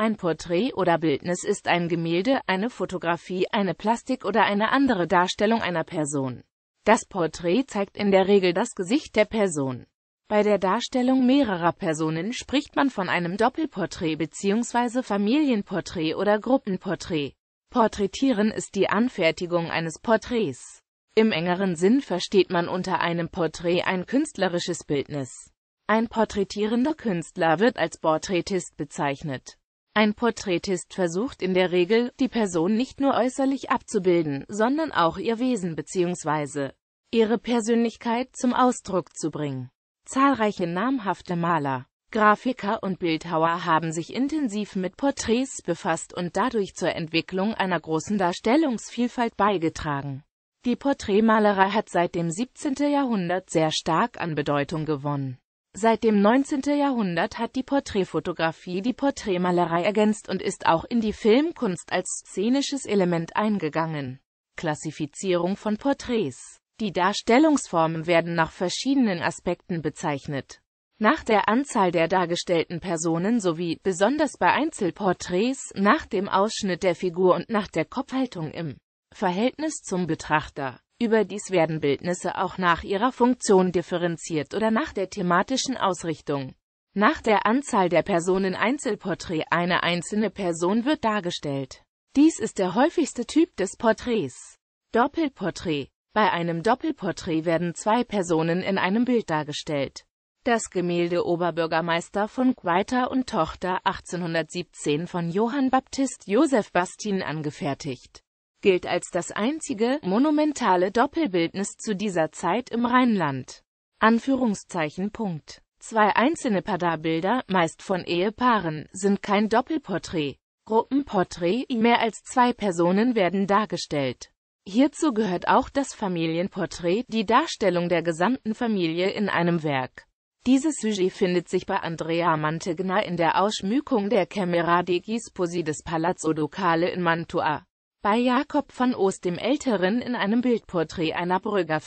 Ein Porträt oder Bildnis ist ein Gemälde, eine Fotografie, eine Plastik oder eine andere Darstellung einer Person. Das Porträt zeigt in der Regel das Gesicht der Person. Bei der Darstellung mehrerer Personen spricht man von einem Doppelporträt bzw. Familienporträt oder Gruppenporträt. Porträtieren ist die Anfertigung eines Porträts. Im engeren Sinn versteht man unter einem Porträt ein künstlerisches Bildnis. Ein porträtierender Künstler wird als Porträtist bezeichnet. Ein Porträtist versucht in der Regel, die Person nicht nur äußerlich abzubilden, sondern auch ihr Wesen bzw. ihre Persönlichkeit zum Ausdruck zu bringen. Zahlreiche namhafte Maler, Grafiker und Bildhauer haben sich intensiv mit Porträts befasst und dadurch zur Entwicklung einer großen Darstellungsvielfalt beigetragen. Die Porträtmalerei hat seit dem 17. Jahrhundert sehr stark an Bedeutung gewonnen. Seit dem 19. Jahrhundert hat die Porträtfotografie die Porträtmalerei ergänzt und ist auch in die Filmkunst als szenisches Element eingegangen. Klassifizierung von Porträts Die Darstellungsformen werden nach verschiedenen Aspekten bezeichnet. Nach der Anzahl der dargestellten Personen sowie, besonders bei Einzelporträts, nach dem Ausschnitt der Figur und nach der Kopfhaltung im Verhältnis zum Betrachter. Überdies werden Bildnisse auch nach ihrer Funktion differenziert oder nach der thematischen Ausrichtung. Nach der Anzahl der Personen Einzelporträt eine einzelne Person wird dargestellt. Dies ist der häufigste Typ des Porträts. Doppelporträt Bei einem Doppelporträt werden zwei Personen in einem Bild dargestellt. Das Gemälde Oberbürgermeister von Quaiter und Tochter 1817 von Johann Baptist Josef Bastin angefertigt gilt als das einzige monumentale Doppelbildnis zu dieser Zeit im Rheinland. Anführungszeichen Punkt. Zwei einzelne Padarbilder, meist von Ehepaaren, sind kein Doppelporträt. Gruppenporträt, mehr als zwei Personen werden dargestellt. Hierzu gehört auch das Familienporträt, die Darstellung der gesamten Familie in einem Werk. Dieses Sujet findet sich bei Andrea Mantegna in der Ausschmückung der Camera degli Sposi des Palazzo Ducale in Mantua bei Jakob von Ost dem Älteren in einem Bildporträt einer Brügger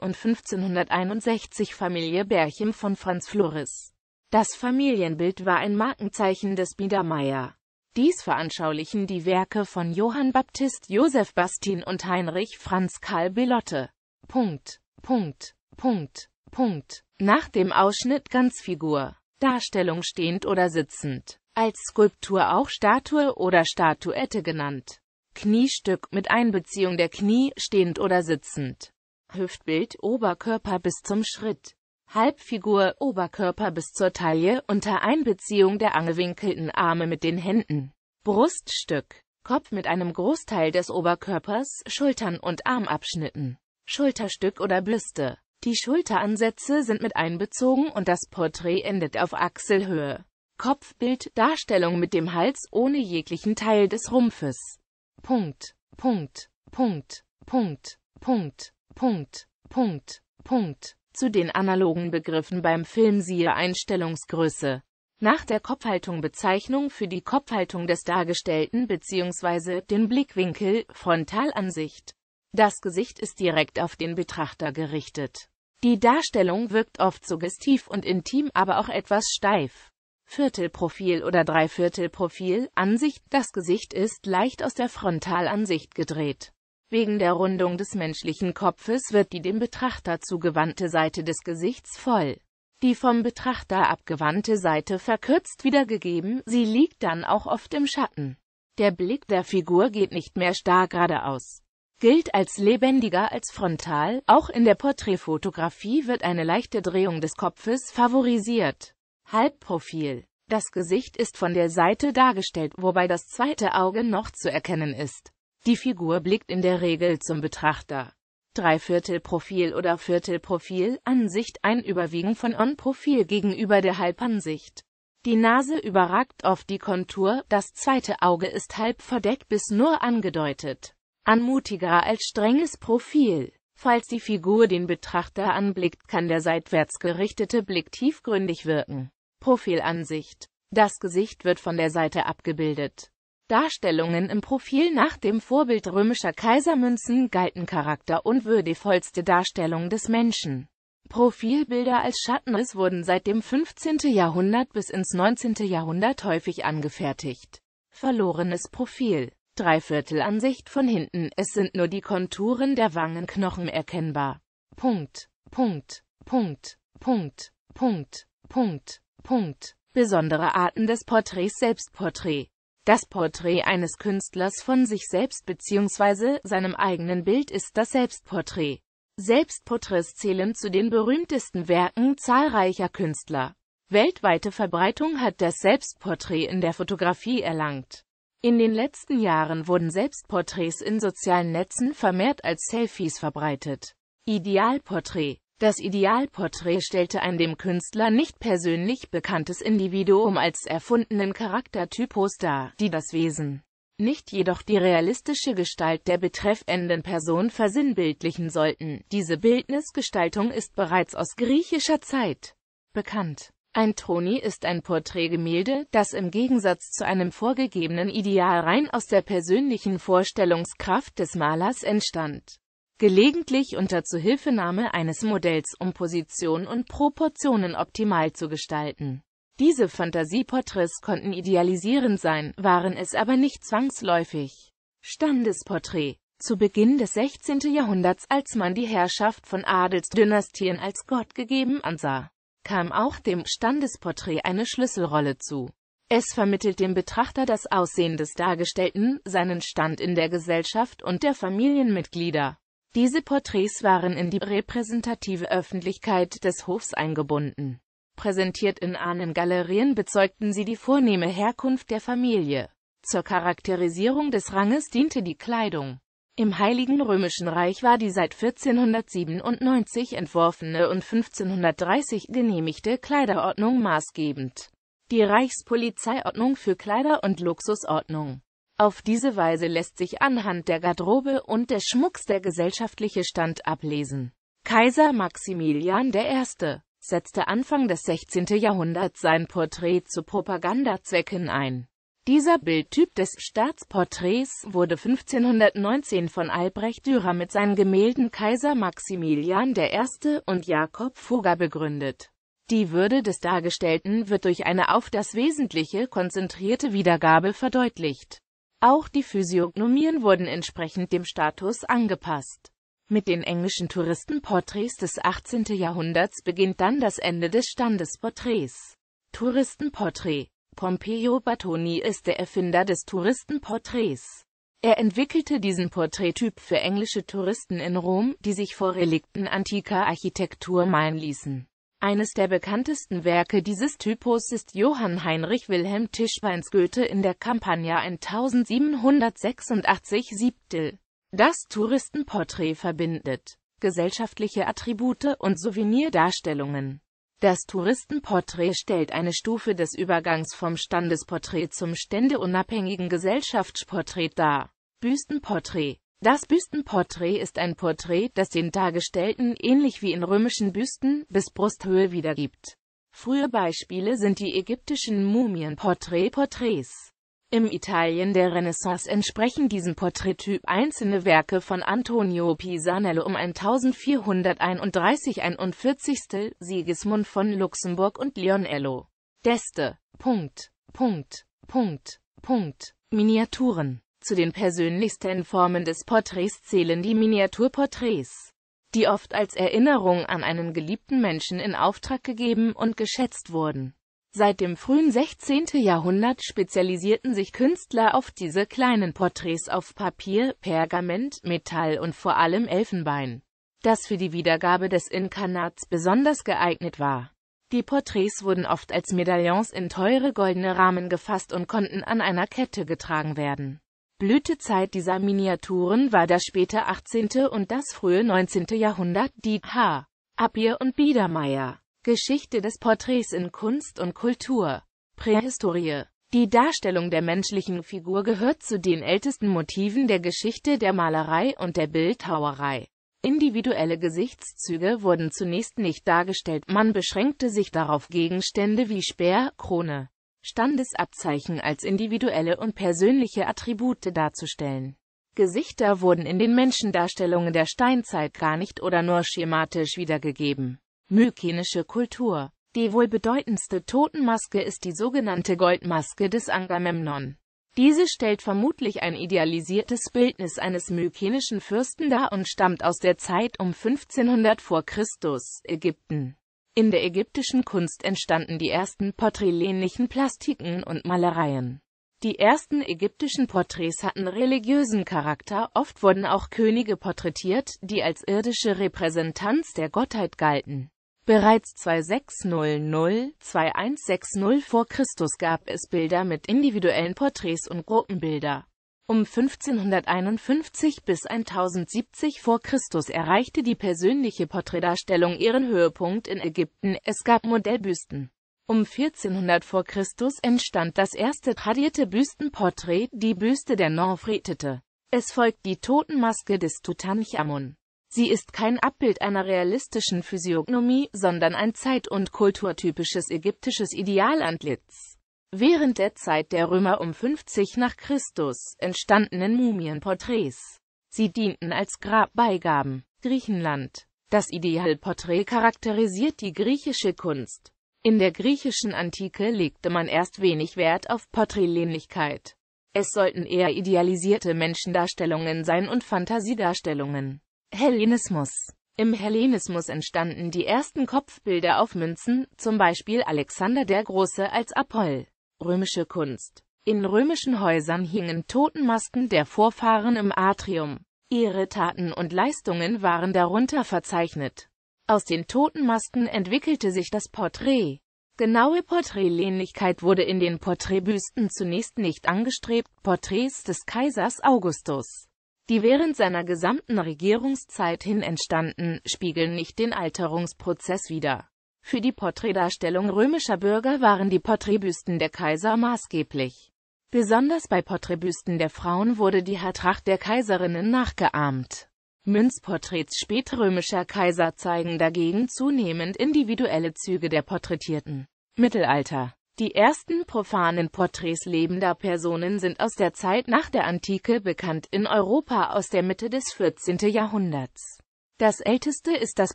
und 1561 Familie Berchem von Franz Flores. Das Familienbild war ein Markenzeichen des Biedermeier. Dies veranschaulichen die Werke von Johann Baptist Josef Bastin und Heinrich Franz Karl Belotte. Punkt, Punkt, Punkt, Punkt. Nach dem Ausschnitt Ganzfigur. Darstellung stehend oder sitzend. Als Skulptur auch Statue oder Statuette genannt. Kniestück mit Einbeziehung der Knie, stehend oder sitzend. Hüftbild, Oberkörper bis zum Schritt. Halbfigur, Oberkörper bis zur Taille, unter Einbeziehung der angewinkelten Arme mit den Händen. Bruststück, Kopf mit einem Großteil des Oberkörpers, Schultern und Armabschnitten. Schulterstück oder Blüste. Die Schulteransätze sind mit einbezogen und das Porträt endet auf Achselhöhe. Kopfbild, Darstellung mit dem Hals ohne jeglichen Teil des Rumpfes. Punkt, Punkt, Punkt, Punkt, Punkt, Punkt, Punkt, Punkt. Zu den analogen Begriffen beim Film siehe Einstellungsgröße. Nach der Kopfhaltung Bezeichnung für die Kopfhaltung des Dargestellten bzw. den Blickwinkel, Frontalansicht. Das Gesicht ist direkt auf den Betrachter gerichtet. Die Darstellung wirkt oft suggestiv und intim, aber auch etwas steif. Viertelprofil oder Dreiviertelprofil, Ansicht, das Gesicht ist leicht aus der Frontalansicht gedreht. Wegen der Rundung des menschlichen Kopfes wird die dem Betrachter zugewandte Seite des Gesichts voll. Die vom Betrachter abgewandte Seite verkürzt wiedergegeben, sie liegt dann auch oft im Schatten. Der Blick der Figur geht nicht mehr starr geradeaus. Gilt als lebendiger als frontal, auch in der Porträtfotografie wird eine leichte Drehung des Kopfes favorisiert. Halbprofil. Das Gesicht ist von der Seite dargestellt, wobei das zweite Auge noch zu erkennen ist. Die Figur blickt in der Regel zum Betrachter. Dreiviertelprofil oder Viertelprofil Ansicht ein Überwiegen von On-Profil gegenüber der Halbansicht. Die Nase überragt oft die Kontur, das zweite Auge ist halb verdeckt bis nur angedeutet. Anmutiger als strenges Profil. Falls die Figur den Betrachter anblickt, kann der seitwärts gerichtete Blick tiefgründig wirken. Profilansicht. Das Gesicht wird von der Seite abgebildet. Darstellungen im Profil nach dem Vorbild römischer Kaisermünzen galten Charakter und würdevollste Darstellung des Menschen. Profilbilder als Schattenriss wurden seit dem 15. Jahrhundert bis ins 19. Jahrhundert häufig angefertigt. Verlorenes Profil. Dreiviertelansicht von hinten, es sind nur die Konturen der Wangenknochen erkennbar. Punkt. Punkt. Punkt. Punkt. Punkt. Punkt. Punkt. Besondere Arten des Porträts Selbstporträt das Porträt eines Künstlers von sich selbst bzw. seinem eigenen Bild ist das Selbstporträt. Selbstporträts zählen zu den berühmtesten Werken zahlreicher Künstler. Weltweite Verbreitung hat das Selbstporträt in der Fotografie erlangt. In den letzten Jahren wurden Selbstporträts in sozialen Netzen vermehrt als Selfies verbreitet. Idealporträt das Idealporträt stellte ein dem Künstler nicht persönlich bekanntes Individuum als erfundenen Charaktertypus dar, die das Wesen, nicht jedoch die realistische Gestalt der betreffenden Person versinnbildlichen sollten. Diese Bildnisgestaltung ist bereits aus griechischer Zeit bekannt. Ein Troni ist ein Porträtgemälde, das im Gegensatz zu einem vorgegebenen Ideal rein aus der persönlichen Vorstellungskraft des Malers entstand gelegentlich unter Zuhilfenahme eines Modells, um Position und Proportionen optimal zu gestalten. Diese Fantasieporträts konnten idealisierend sein, waren es aber nicht zwangsläufig. Standesporträt Zu Beginn des 16. Jahrhunderts, als man die Herrschaft von Adelsdynastien als Gott gegeben ansah, kam auch dem Standesporträt eine Schlüsselrolle zu. Es vermittelt dem Betrachter das Aussehen des Dargestellten, seinen Stand in der Gesellschaft und der Familienmitglieder. Diese Porträts waren in die repräsentative Öffentlichkeit des Hofs eingebunden. Präsentiert in Ahnengalerien bezeugten sie die vornehme Herkunft der Familie. Zur Charakterisierung des Ranges diente die Kleidung. Im Heiligen Römischen Reich war die seit 1497 entworfene und 1530 genehmigte Kleiderordnung maßgebend. Die Reichspolizeiordnung für Kleider und Luxusordnung auf diese Weise lässt sich anhand der Garderobe und des Schmucks der gesellschaftliche Stand ablesen. Kaiser Maximilian I. setzte Anfang des 16. Jahrhunderts sein Porträt zu Propagandazwecken ein. Dieser Bildtyp des Staatsporträts wurde 1519 von Albrecht Dürer mit seinen Gemälden Kaiser Maximilian I. und Jakob Fugger begründet. Die Würde des Dargestellten wird durch eine auf das Wesentliche konzentrierte Wiedergabe verdeutlicht. Auch die Physiognomien wurden entsprechend dem Status angepasst. Mit den englischen Touristenporträts des 18. Jahrhunderts beginnt dann das Ende des Standesporträts. Touristenporträt Pompeo Batoni ist der Erfinder des Touristenporträts. Er entwickelte diesen Porträttyp für englische Touristen in Rom, die sich vor Relikten antiker Architektur malen ließen. Eines der bekanntesten Werke dieses Typus ist Johann Heinrich Wilhelm Tischbeins Goethe in der Campagna 1786 Siebtel. Das Touristenporträt verbindet gesellschaftliche Attribute und Souvenirdarstellungen. Das Touristenporträt stellt eine Stufe des Übergangs vom Standesporträt zum ständeunabhängigen Gesellschaftsporträt dar. Büstenporträt das Büstenporträt ist ein Porträt, das den Dargestellten ähnlich wie in römischen Büsten bis Brusthöhe wiedergibt. Frühe Beispiele sind die ägyptischen Mumienporträt-Porträts. Im Italien der Renaissance entsprechen diesem Porträttyp einzelne Werke von Antonio Pisanello um 1431 41. Sigismund von Luxemburg und Lionello. D'Este. Punkt. Punkt. Punkt. Punkt. Miniaturen zu den persönlichsten Formen des Porträts zählen die Miniaturporträts, die oft als Erinnerung an einen geliebten Menschen in Auftrag gegeben und geschätzt wurden. Seit dem frühen 16. Jahrhundert spezialisierten sich Künstler auf diese kleinen Porträts auf Papier, Pergament, Metall und vor allem Elfenbein, das für die Wiedergabe des Inkarnats besonders geeignet war. Die Porträts wurden oft als Medaillons in teure goldene Rahmen gefasst und konnten an einer Kette getragen werden. Blütezeit dieser Miniaturen war das späte 18. und das frühe 19. Jahrhundert, die H. Abier und Biedermeier. Geschichte des Porträts in Kunst und Kultur. Prähistorie. Die Darstellung der menschlichen Figur gehört zu den ältesten Motiven der Geschichte der Malerei und der Bildhauerei. Individuelle Gesichtszüge wurden zunächst nicht dargestellt, man beschränkte sich darauf Gegenstände wie Speer, Krone, Standesabzeichen als individuelle und persönliche Attribute darzustellen. Gesichter wurden in den Menschendarstellungen der Steinzeit gar nicht oder nur schematisch wiedergegeben. Mykenische Kultur Die wohl bedeutendste Totenmaske ist die sogenannte Goldmaske des Angamemnon. Diese stellt vermutlich ein idealisiertes Bildnis eines mykenischen Fürsten dar und stammt aus der Zeit um 1500 vor Christus, Ägypten. In der ägyptischen Kunst entstanden die ersten porträtähnlichen Plastiken und Malereien. Die ersten ägyptischen Porträts hatten religiösen Charakter, oft wurden auch Könige porträtiert, die als irdische Repräsentanz der Gottheit galten. Bereits 2600-2160 vor Christus gab es Bilder mit individuellen Porträts und Gruppenbilder um 1551 bis 1070 vor Christus erreichte die persönliche Porträtdarstellung ihren Höhepunkt in Ägypten, es gab Modellbüsten. Um 1400 vor Christus entstand das erste tradierte Büstenporträt, die Büste der Norfretete. Es folgt die Totenmaske des Tutanchamun. Sie ist kein Abbild einer realistischen Physiognomie, sondern ein zeit- und kulturtypisches ägyptisches Idealantlitz. Während der Zeit der Römer um 50 nach Christus entstandenen Mumienporträts. Sie dienten als Grabbeigaben. Griechenland Das Idealporträt charakterisiert die griechische Kunst. In der griechischen Antike legte man erst wenig Wert auf Porträtlähnlichkeit. Es sollten eher idealisierte Menschendarstellungen sein und Fantasiedarstellungen. Hellenismus Im Hellenismus entstanden die ersten Kopfbilder auf Münzen, zum Beispiel Alexander der Große als Apoll. Römische Kunst In römischen Häusern hingen Totenmasken der Vorfahren im Atrium. Ihre Taten und Leistungen waren darunter verzeichnet. Aus den Totenmasken entwickelte sich das Porträt. Genaue Porträtlähnlichkeit wurde in den Porträtbüsten zunächst nicht angestrebt, Porträts des Kaisers Augustus, die während seiner gesamten Regierungszeit hin entstanden, spiegeln nicht den Alterungsprozess wider. Für die Porträtdarstellung römischer Bürger waren die Porträtbüsten der Kaiser maßgeblich. Besonders bei Porträtbüsten der Frauen wurde die Haartracht der Kaiserinnen nachgeahmt. Münzporträts spätrömischer Kaiser zeigen dagegen zunehmend individuelle Züge der Porträtierten. Mittelalter Die ersten profanen Porträts lebender Personen sind aus der Zeit nach der Antike bekannt, in Europa aus der Mitte des 14. Jahrhunderts. Das älteste ist das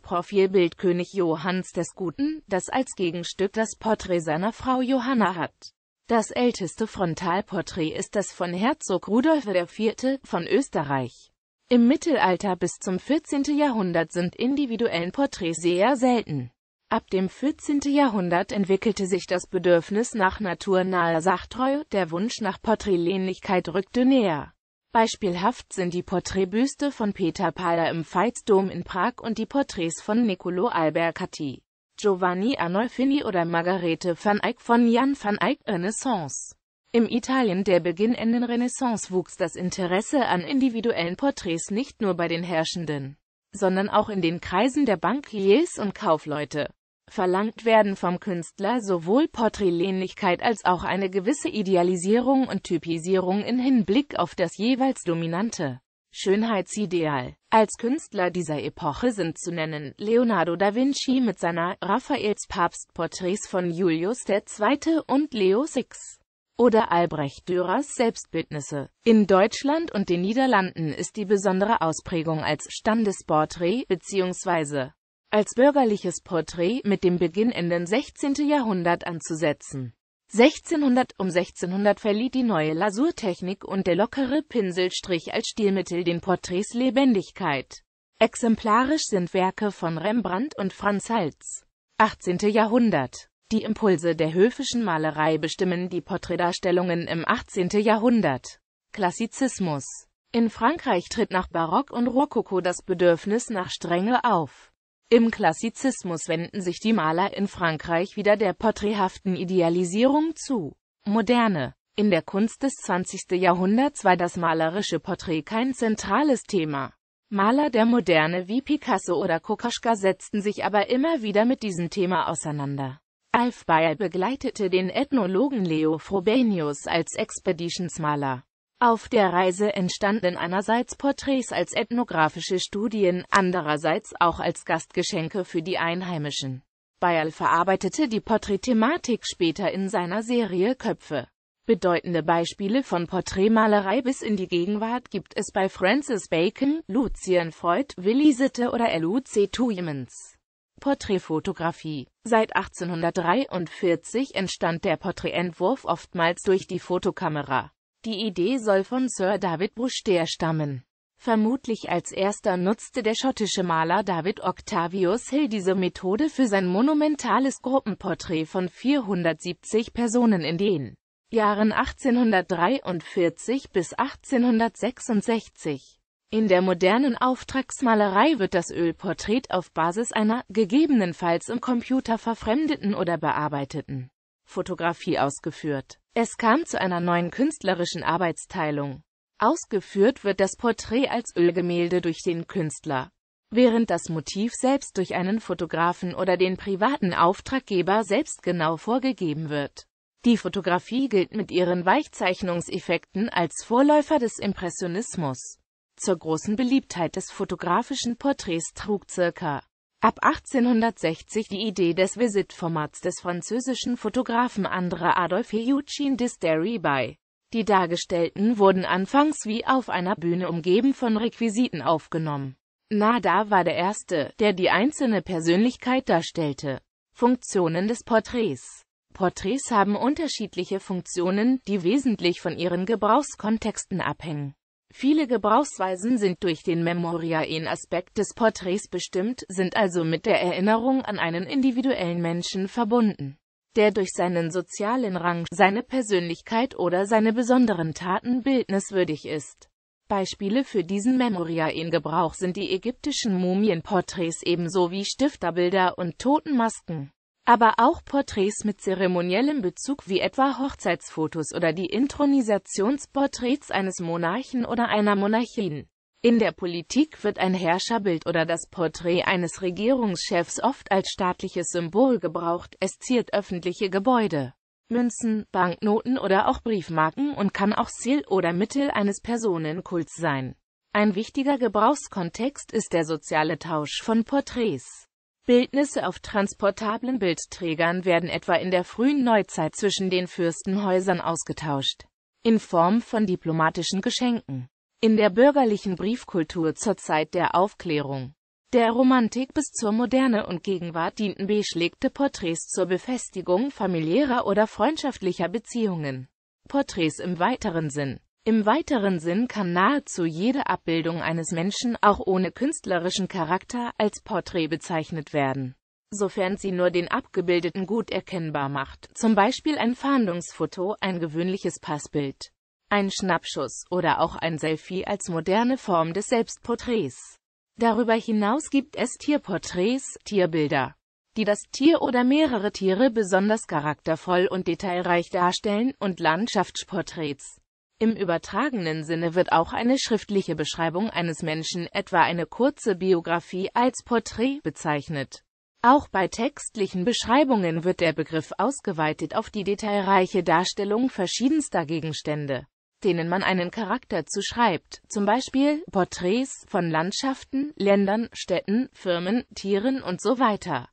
Profilbild König Johanns des Guten, das als Gegenstück das Porträt seiner Frau Johanna hat. Das älteste Frontalporträt ist das von Herzog Rudolf IV. von Österreich. Im Mittelalter bis zum 14. Jahrhundert sind individuellen Porträts sehr selten. Ab dem 14. Jahrhundert entwickelte sich das Bedürfnis nach naturnaher Sachtreue, der Wunsch nach Porträtlähnlichkeit rückte näher. Beispielhaft sind die Porträtbüste von Peter Paller im Veitsdom in Prag und die Porträts von Niccolo Albercati, Giovanni Arnolfini oder Margarete van Eyck von Jan van Eyck Renaissance. Im Italien der beginnenden Renaissance wuchs das Interesse an individuellen Porträts nicht nur bei den Herrschenden, sondern auch in den Kreisen der Bankiers und Kaufleute. Verlangt werden vom Künstler sowohl Porträtähnlichkeit als auch eine gewisse Idealisierung und Typisierung in Hinblick auf das jeweils dominante Schönheitsideal. Als Künstler dieser Epoche sind zu nennen Leonardo da Vinci mit seiner Raffaels Papstporträts von Julius II. und Leo VI oder Albrecht Dürers Selbstbildnisse. In Deutschland und den Niederlanden ist die besondere Ausprägung als Standesporträt bzw als bürgerliches Porträt mit dem Beginn Enden 16. Jahrhundert anzusetzen. 1600 um 1600 verlieh die neue Lasurtechnik und der lockere Pinselstrich als Stilmittel den Porträts Lebendigkeit. Exemplarisch sind Werke von Rembrandt und Franz Hals. 18. Jahrhundert Die Impulse der höfischen Malerei bestimmen die Porträtdarstellungen im 18. Jahrhundert. Klassizismus In Frankreich tritt nach Barock und Rokoko das Bedürfnis nach Strenge auf. Im Klassizismus wenden sich die Maler in Frankreich wieder der porträthaften Idealisierung zu. Moderne in der Kunst des 20. Jahrhunderts war das malerische Porträt kein zentrales Thema. Maler der Moderne wie Picasso oder Kokoschka setzten sich aber immer wieder mit diesem Thema auseinander. Alf Bayer begleitete den Ethnologen Leo Frobenius als Expeditionsmaler. Auf der Reise entstanden einerseits Porträts als ethnografische Studien, andererseits auch als Gastgeschenke für die Einheimischen. Bayerl verarbeitete die Porträtthematik später in seiner Serie Köpfe. Bedeutende Beispiele von Porträtmalerei bis in die Gegenwart gibt es bei Francis Bacon, Lucien Freud, Willi Sitte oder L.U.C. Tuyemans. Porträtfotografie. Seit 1843 entstand der Porträtentwurf oftmals durch die Fotokamera. Die Idee soll von Sir David Brewster stammen. Vermutlich als erster nutzte der schottische Maler David Octavius Hill diese Methode für sein monumentales Gruppenporträt von 470 Personen in den Jahren 1843 bis 1866. In der modernen Auftragsmalerei wird das Ölporträt auf Basis einer, gegebenenfalls im Computer verfremdeten oder bearbeiteten, Fotografie ausgeführt. Es kam zu einer neuen künstlerischen Arbeitsteilung. Ausgeführt wird das Porträt als Ölgemälde durch den Künstler, während das Motiv selbst durch einen Fotografen oder den privaten Auftraggeber selbst genau vorgegeben wird. Die Fotografie gilt mit ihren Weichzeichnungseffekten als Vorläufer des Impressionismus. Zur großen Beliebtheit des fotografischen Porträts trug ca ab 1860 die Idee des Visitformats des französischen Fotografen André Adolphe Eugène Sterry bei. Die Dargestellten wurden anfangs wie auf einer Bühne umgeben von Requisiten aufgenommen. Nada war der Erste, der die einzelne Persönlichkeit darstellte. Funktionen des Porträts Porträts haben unterschiedliche Funktionen, die wesentlich von ihren Gebrauchskontexten abhängen. Viele Gebrauchsweisen sind durch den Memoriaen-Aspekt des Porträts bestimmt, sind also mit der Erinnerung an einen individuellen Menschen verbunden, der durch seinen sozialen Rang, seine Persönlichkeit oder seine besonderen Taten bildniswürdig ist. Beispiele für diesen Memoriaen-Gebrauch sind die ägyptischen Mumienporträts ebenso wie Stifterbilder und Totenmasken aber auch Porträts mit zeremoniellem Bezug wie etwa Hochzeitsfotos oder die Intronisationsporträts eines Monarchen oder einer Monarchin. In der Politik wird ein Herrscherbild oder das Porträt eines Regierungschefs oft als staatliches Symbol gebraucht, es ziert öffentliche Gebäude, Münzen, Banknoten oder auch Briefmarken und kann auch Ziel oder Mittel eines Personenkults sein. Ein wichtiger Gebrauchskontext ist der soziale Tausch von Porträts. Bildnisse auf transportablen Bildträgern werden etwa in der frühen Neuzeit zwischen den Fürstenhäusern ausgetauscht, in Form von diplomatischen Geschenken. In der bürgerlichen Briefkultur zur Zeit der Aufklärung, der Romantik bis zur Moderne und Gegenwart dienten beschlägte Porträts zur Befestigung familiärer oder freundschaftlicher Beziehungen. Porträts im weiteren Sinn im weiteren Sinn kann nahezu jede Abbildung eines Menschen auch ohne künstlerischen Charakter als Porträt bezeichnet werden, sofern sie nur den Abgebildeten gut erkennbar macht, zum Beispiel ein Fahndungsfoto, ein gewöhnliches Passbild, ein Schnappschuss oder auch ein Selfie als moderne Form des Selbstporträts. Darüber hinaus gibt es Tierporträts, Tierbilder die das Tier oder mehrere Tiere besonders charaktervoll und detailreich darstellen, und Landschaftsporträts im übertragenen Sinne wird auch eine schriftliche Beschreibung eines Menschen, etwa eine kurze Biografie, als Porträt bezeichnet. Auch bei textlichen Beschreibungen wird der Begriff ausgeweitet auf die detailreiche Darstellung verschiedenster Gegenstände, denen man einen Charakter zuschreibt, zum Beispiel Porträts von Landschaften, Ländern, Städten, Firmen, Tieren und so weiter.